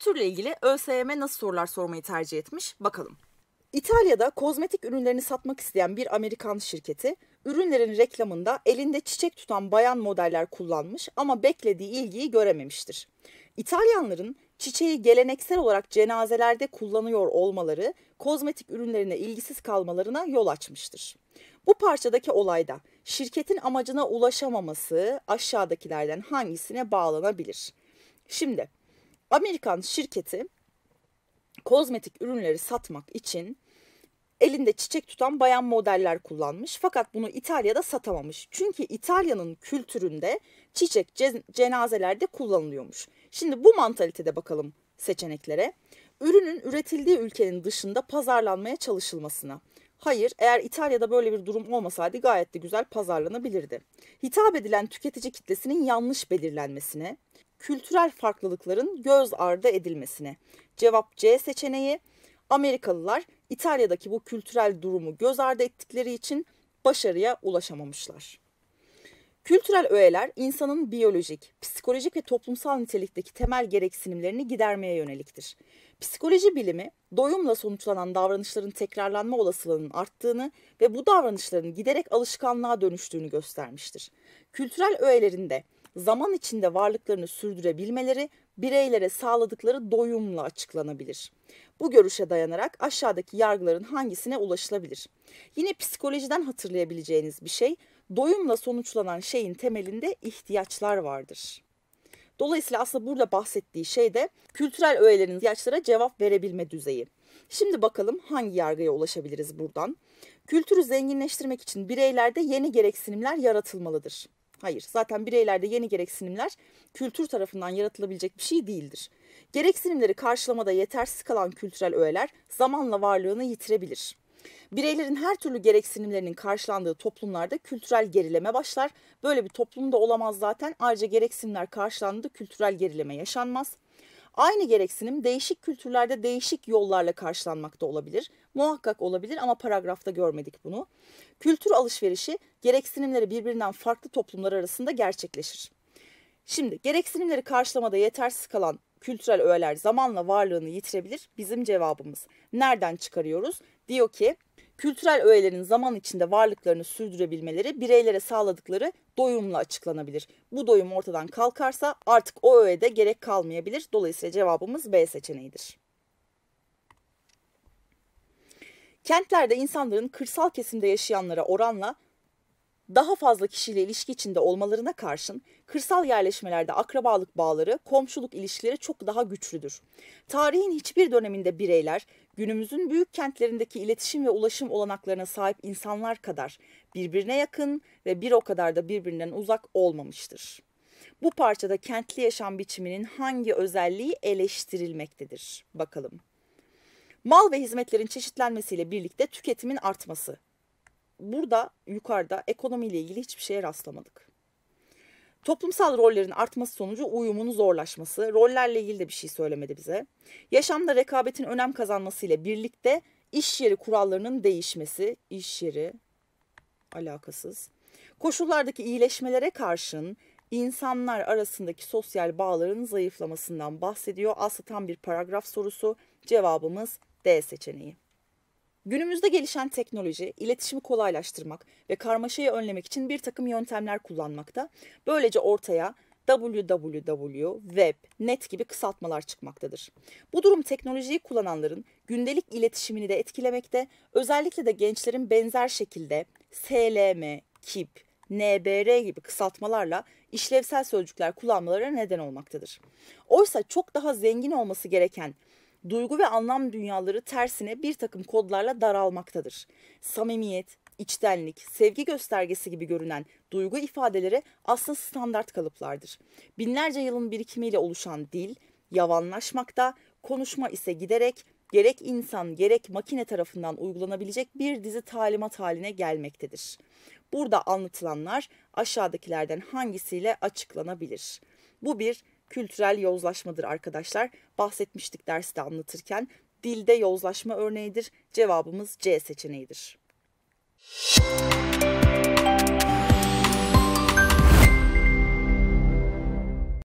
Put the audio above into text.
Kültürle ilgili ÖSYM nasıl sorular sormayı tercih etmiş bakalım. İtalya'da kozmetik ürünlerini satmak isteyen bir Amerikan şirketi ürünlerin reklamında elinde çiçek tutan bayan modeller kullanmış ama beklediği ilgiyi görememiştir. İtalyanların çiçeği geleneksel olarak cenazelerde kullanıyor olmaları kozmetik ürünlerine ilgisiz kalmalarına yol açmıştır. Bu parçadaki olayda şirketin amacına ulaşamaması aşağıdakilerden hangisine bağlanabilir? Şimdi Amerikan şirketi kozmetik ürünleri satmak için elinde çiçek tutan bayan modeller kullanmış. Fakat bunu İtalya'da satamamış. Çünkü İtalya'nın kültüründe çiçek cenazelerde kullanılıyormuş. Şimdi bu mantalitede bakalım seçeneklere. Ürünün üretildiği ülkenin dışında pazarlanmaya çalışılmasına. Hayır, eğer İtalya'da böyle bir durum olmasaydı gayet de güzel pazarlanabilirdi. Hitap edilen tüketici kitlesinin yanlış belirlenmesine, kültürel farklılıkların göz ardı edilmesine. Cevap C seçeneği. Amerikalılar İtalya'daki bu kültürel durumu göz ardı ettikleri için başarıya ulaşamamışlar. Kültürel öğeler insanın biyolojik, psikolojik ve toplumsal nitelikteki temel gereksinimlerini gidermeye yöneliktir. Psikoloji bilimi doyumla sonuçlanan davranışların tekrarlanma olasılığının arttığını ve bu davranışların giderek alışkanlığa dönüştüğünü göstermiştir. Kültürel öğelerinde zaman içinde varlıklarını sürdürebilmeleri bireylere sağladıkları doyumla açıklanabilir. Bu görüşe dayanarak aşağıdaki yargıların hangisine ulaşılabilir? Yine psikolojiden hatırlayabileceğiniz bir şey, doyumla sonuçlanan şeyin temelinde ihtiyaçlar vardır. Dolayısıyla aslında burada bahsettiği şey de kültürel öğelerin ihtiyaçlara cevap verebilme düzeyi. Şimdi bakalım hangi yargıya ulaşabiliriz buradan. Kültürü zenginleştirmek için bireylerde yeni gereksinimler yaratılmalıdır. Hayır, zaten bireylerde yeni gereksinimler kültür tarafından yaratılabilecek bir şey değildir. Gereksinimleri karşılamada yetersiz kalan kültürel öğeler zamanla varlığını yitirebilir. Bireylerin her türlü gereksinimlerinin karşılandığı toplumlarda kültürel gerileme başlar. Böyle bir toplumda olamaz zaten. Ayrıca gereksinimler karşılandığında kültürel gerileme yaşanmaz. Aynı gereksinim değişik kültürlerde değişik yollarla karşılanmakta olabilir. Muhakkak olabilir ama paragrafta görmedik bunu. Kültür alışverişi gereksinimleri birbirinden farklı toplumlar arasında gerçekleşir. Şimdi gereksinimleri karşılamada yetersiz kalan kültürel öğeler zamanla varlığını yitirebilir. Bizim cevabımız nereden çıkarıyoruz? Diyor ki Kültürel öğelerin zaman içinde varlıklarını sürdürebilmeleri bireylere sağladıkları doyumla açıklanabilir. Bu doyum ortadan kalkarsa artık o öğede gerek kalmayabilir. Dolayısıyla cevabımız B seçeneğidir. Kentlerde insanların kırsal kesimde yaşayanlara oranla daha fazla kişiyle ilişki içinde olmalarına karşın kırsal yerleşmelerde akrabalık bağları, komşuluk ilişkileri çok daha güçlüdür. Tarihin hiçbir döneminde bireyler günümüzün büyük kentlerindeki iletişim ve ulaşım olanaklarına sahip insanlar kadar birbirine yakın ve bir o kadar da birbirinden uzak olmamıştır. Bu parçada kentli yaşam biçiminin hangi özelliği eleştirilmektedir? Bakalım. Mal ve hizmetlerin çeşitlenmesiyle birlikte tüketimin artması burada yukarıda ekonomiyle ilgili hiçbir şeye rastlamadık. Toplumsal rollerin artması sonucu uyumun zorlaşması, rollerle ilgili de bir şey söylemedi bize. Yaşamda rekabetin önem kazanmasıyla birlikte iş yeri kurallarının değişmesi, iş yeri alakasız. Koşullardaki iyileşmelere karşın insanlar arasındaki sosyal bağların zayıflamasından bahsediyor. Aslında tam bir paragraf sorusu. Cevabımız D seçeneği. Günümüzde gelişen teknoloji, iletişimi kolaylaştırmak ve karmaşayı önlemek için bir takım yöntemler kullanmakta. Böylece ortaya www, web, net gibi kısaltmalar çıkmaktadır. Bu durum teknolojiyi kullananların gündelik iletişimini de etkilemekte, özellikle de gençlerin benzer şekilde SLM, KIP, NBR gibi kısaltmalarla işlevsel sözcükler kullanmalara neden olmaktadır. Oysa çok daha zengin olması gereken duygu ve anlam dünyaları tersine bir takım kodlarla daralmaktadır. Samimiyet, içtenlik, sevgi göstergesi gibi görünen duygu ifadeleri aslında standart kalıplardır. Binlerce yılın birikimiyle oluşan dil yavanlaşmakta, konuşma ise giderek gerek insan gerek makine tarafından uygulanabilecek bir dizi talimat haline gelmektedir. Burada anlatılanlar aşağıdakilerden hangisiyle açıklanabilir? Bu bir kültürel yozlaşmadır arkadaşlar. Bahsetmiştik derste anlatırken. Dilde yozlaşma örneğidir. Cevabımız C seçeneğidir. Müzik